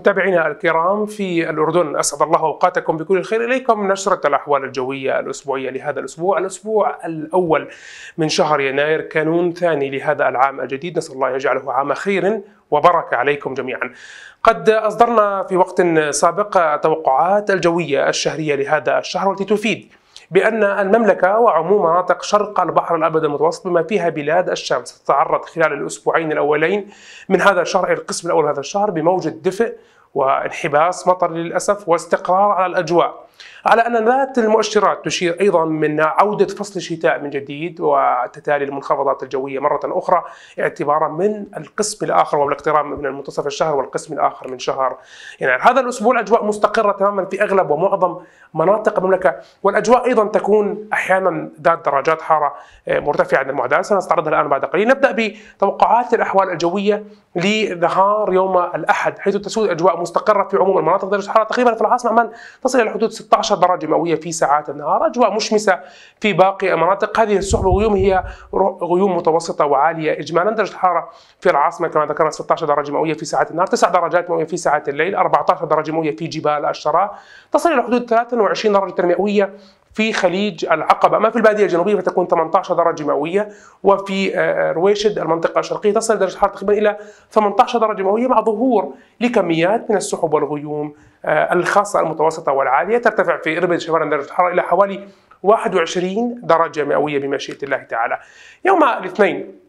متابعينا الكرام في الأردن أسعد الله أوقاتكم بكل خير إليكم نشرة الأحوال الجوية الأسبوعية لهذا الأسبوع الأسبوع الأول من شهر يناير كانون ثاني لهذا العام الجديد نسأل الله يجعله عام خير وبركة عليكم جميعا قد أصدرنا في وقت سابق التوقعات الجوية الشهرية لهذا الشهر والتي تفيد بأن المملكة وعموم مناطق شرق البحر الأبيض المتوسط بما فيها بلاد الشام ستتعرض خلال الأسبوعين الأولين من هذا الشهر القسم الأول من هذا الشهر بموجة دفء وانحباس مطر للأسف واستقرار على الأجواء على أن ذات المؤشرات تشير أيضا من عودة فصل الشتاء من جديد وتتالي المنخفضات الجوية مرة أخرى اعتبارا من القسم الآخر الاقتراب من منتصف الشهر والقسم الآخر من شهر يناير يعني هذا الأسبوع الأجواء مستقرة تماما في أغلب ومعظم مناطق المملكة والأجواء أيضا تكون أحيانا ذات درجات حارة آه، مرتفعة عن المعدل سنستعرضها الآن بعد قليل نبدأ بتوقعات الأحوال الجوية لنهار يوم الأحد حيث تسود أجواء مستقرة في عموم المناطق درجة الحرارة تقريبا في العاصمة عمان تصل إلى حدود 16 درجه مئويه في ساعات النهار، اجواء مشمسه في باقي المناطق، هذه السحب الغيوم هي غيوم متوسطه وعاليه اجمالا، درجه الحراره في العاصمه كما ذكرنا 16 درجه مئويه في ساعات النهار، 9 درجات مئويه في ساعات الليل، 14 درجه مئويه في جبال الشراء، تصل الى حدود 23 درجه مئويه في خليج العقبة أما في البادية الجنوبية فتكون 18 درجة مئوية وفي آه، آه، رويشد المنطقة الشرقية تصل درجة الحرارة تقريبا إلى 18 درجة مئوية مع ظهور لكميات من السحب والغيوم آه، الخاصة المتوسطة والعالية ترتفع في إربد شمالا درجة الحرارة إلى حوالي 21 درجة مئوية بمشيئة الله تعالى يوم الاثنين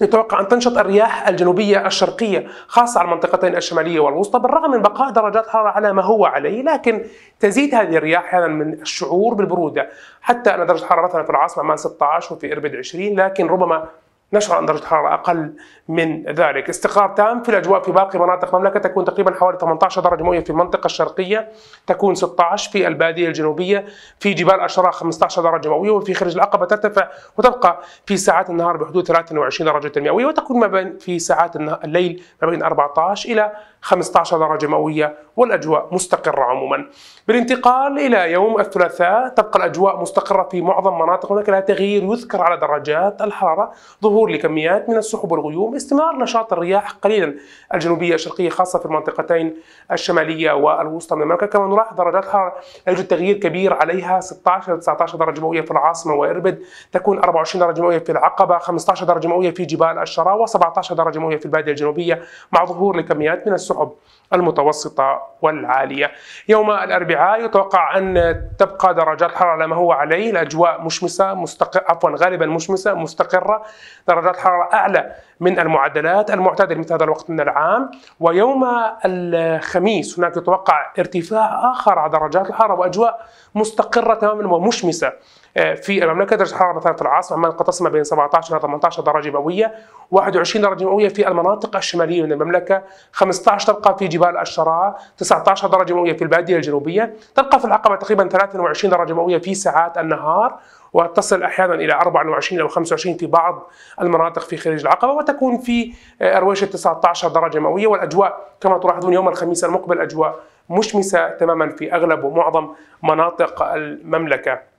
يتوقع أن تنشط الرياح الجنوبية الشرقية خاصة على المنطقتين الشمالية والوسطى بالرغم من بقاء درجات الحرارة على ما هو عليه لكن تزيد هذه الرياح أحيانا من الشعور بالبرودة حتى أن درجة الحرارة مثلا في العاصمة 16 وفي إربد 20 لكن ربما نشعر أن درجة الحراره أقل من ذلك استقرار تام في الأجواء في باقي مناطق المملكة تكون تقريبا حوالي 18 درجة مئوية في المنطقة الشرقية تكون 16 في البادية الجنوبية في جبال اشرا 15 درجة مئوية وفي خارج العقبة ترتفع وتبقى في ساعات النهار بحدود 23 درجة مئوية وتكون ما بين في ساعات الليل ما بين 14 إلى 15 درجة مئوية والأجواء مستقرة عموما بالانتقال إلى يوم الثلاثاء تبقى الأجواء مستقرة في معظم مناطق هناك لا تغيير يذكر على درجات الحرارة ظهور لكميات من السحب والغيوم استمرار نشاط الرياح قليلا الجنوبية الشرقية خاصة في المنطقتين الشمالية والوسطى من المملكة كما نلاحظ درجات الحرارة لا يوجد تغيير كبير عليها 16 19 درجة مئوية في العاصمة وإربد تكون 24 درجة مئوية في العقبة 15 درجة مئوية في جبال الشراوة 17 درجة مئوية في البادية الجنوبية مع ظهور لكميات من السحب السحب المتوسطة والعالية يوم الأربعاء يتوقع أن تبقى درجات الحرارة على ما هو عليه الأجواء مشمسة مستقر عفوا غالبا مشمسة مستقرة درجات الحرارة أعلى من المعدلات المعتادة مثل هذا الوقت من العام ويوم الخميس هناك يتوقع ارتفاع آخر على درجات الحرارة وأجواء مستقرة تماما ومشمسة في المملكه درجه الحراره مثلا في العاصمه عمان تصل بين 17 الى 18 درجه مئويه 21 درجه مئويه في المناطق الشماليه من المملكه 15 تبقى في جبال الشراء 19 درجه مئويه في الباديه الجنوبيه تبقى في العقبه تقريبا 23 درجه مئويه في ساعات النهار وتصل احيانا الى 24 او 25 في بعض المناطق في خليج العقبه وتكون في آه، ارويشه 19 درجه مئويه والاجواء كما تلاحظون يوم الخميس المقبل اجواء مشمسه تماما في اغلب ومعظم مناطق المملكه.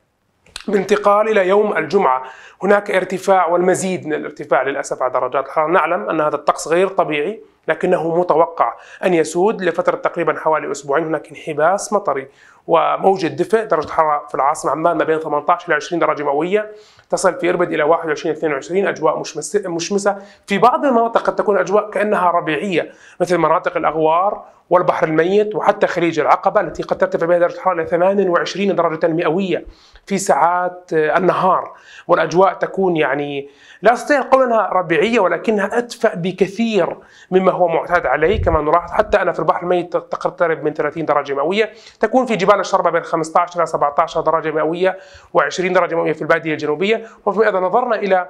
بانتقال الى يوم الجمعه، هناك ارتفاع والمزيد من الارتفاع للاسف على درجات الحراره، نعلم ان هذا الطقس غير طبيعي لكنه متوقع أن يسود لفترة تقريبا حوالي أسبوعين هناك انحباس مطري وموجة دفء درجة الحرارة في العاصمة عمان ما بين 18 إلى 20 درجة مئوية تصل في إربد إلى 21 22 أجواء مشمسة في بعض المناطق قد تكون أجواء كأنها ربيعية مثل مناطق الأغوار والبحر الميت وحتى خليج العقبة التي قد ترتفع بها درجة الحرارة إلى 28 درجة مئوية في ساعات آه، النهار والأجواء تكون يعني لا أستطيع القول أنها ربيعية ولكنها أدفأ بكثير مما هو معتاد عليه كما نلاحظ حتى أنا في البحر الميت تقترب من 30 درجة مئوية تكون في جبال الشربة بين 15 إلى 17 درجة مئوية و20 درجة مئوية في البادية الجنوبية وفيما إذا نظرنا إلى آه،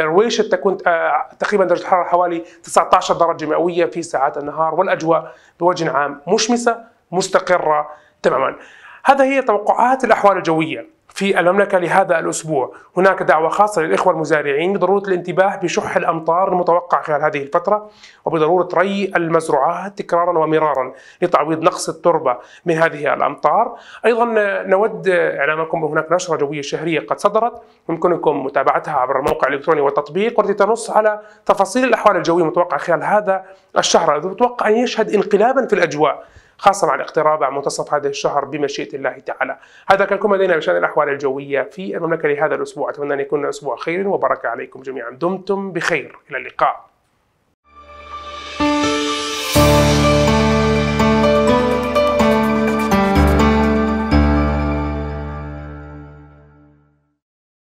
آه، رويشة تكون آه، تقريبا درجة الحرارة حوالي 19 درجة مئوية في ساعات النهار والأجواء بوجه عام مشمسة مستقرة تماما هذا هي توقعات الأحوال الجوية في المملكة لهذا الأسبوع هناك دعوة خاصة للإخوة المزارعين بضرورة الانتباه بشح الأمطار المتوقع خلال هذه الفترة وبضرورة ري المزروعات تكرارا ومرارا لتعويض نقص التربة من هذه الأمطار أيضا نود إعلامكم بهناك نشرة جوية شهرية قد صدرت يمكنكم متابعتها عبر الموقع الإلكتروني والتطبيق والتي تنص على تفاصيل الأحوال الجوية المتوقعة خلال هذا الشهر الذي أن يشهد انقلابا في الأجواء خاصة مع الاقتراب مع منتصف هذا الشهر بمشيئة الله تعالى هذا كان كل لدينا بشأن الأحوال الجوية في المملكة لهذا الأسبوع أتمنى أن يكون أسبوع خير وبركة عليكم جميعا دمتم بخير إلى اللقاء